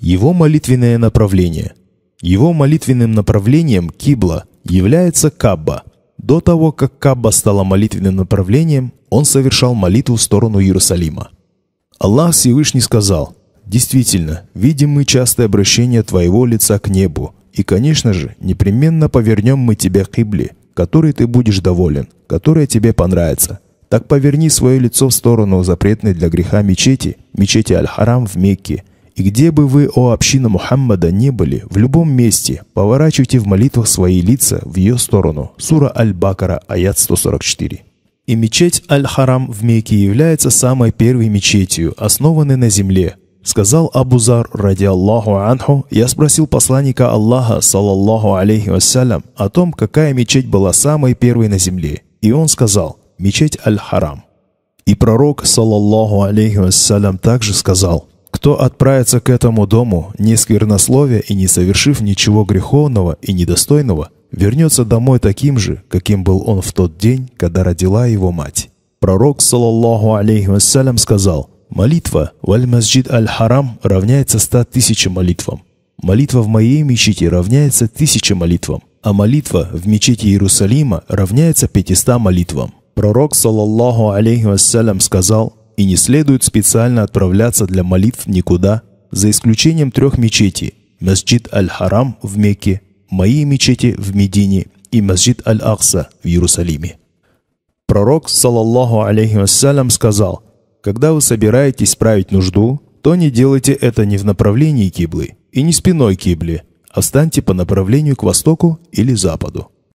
Его молитвенное направление. Его молитвенным направлением Кибла является Кабба. До того, как Кабба стала молитвенным направлением, он совершал молитву в сторону Иерусалима. Аллах Всевышний сказал: "Действительно, видим мы частое обращение твоего лица к небу, и, конечно же, непременно повернем мы тебя к Кибле, которой ты будешь доволен, которая тебе понравится. Так поверни свое лицо в сторону запретной для греха мечети, мечети Аль-Харам в Мекке, и где бы вы, о община Мухаммада, не были, в любом месте, поворачивайте в молитвах свои лица в ее сторону. Сура Аль-Бакара, аят 144. И мечеть Аль-Харам в Мекке является самой первой мечетью, основанной на земле. Сказал Абузар, ради Аллаху анху, я спросил посланника Аллаха, саллаллаху алейхи вассалям, о том, какая мечеть была самой первой на земле. И он сказал, мечеть Аль-Харам. И пророк, саллаллаху алейхи вассалям, также сказал, кто отправится к этому дому, не сквернословя и не совершив ничего греховного и недостойного, вернется домой таким же, каким был он в тот день, когда родила его мать. Пророк, саллаллаху алейхи вассалям, сказал, «Молитва в Аль-Масджид Аль-Харам равняется ста тысячам молитвам. Молитва в моей мечети равняется тысяче молитвам, а молитва в мечети Иерусалима равняется 500 молитвам». Пророк, саллаллаху алейхи вассалям, сказал, и не следует специально отправляться для молитв никуда, за исключением трех мечетей – Масджид Аль-Харам в Мекке, мои мечети в Медине и Масджид Аль-Акса в Иерусалиме. Пророк, саллаллаху алейхи вассалям, сказал, «Когда вы собираетесь править нужду, то не делайте это не в направлении киблы и не спиной киблы, а встаньте по направлению к востоку или западу».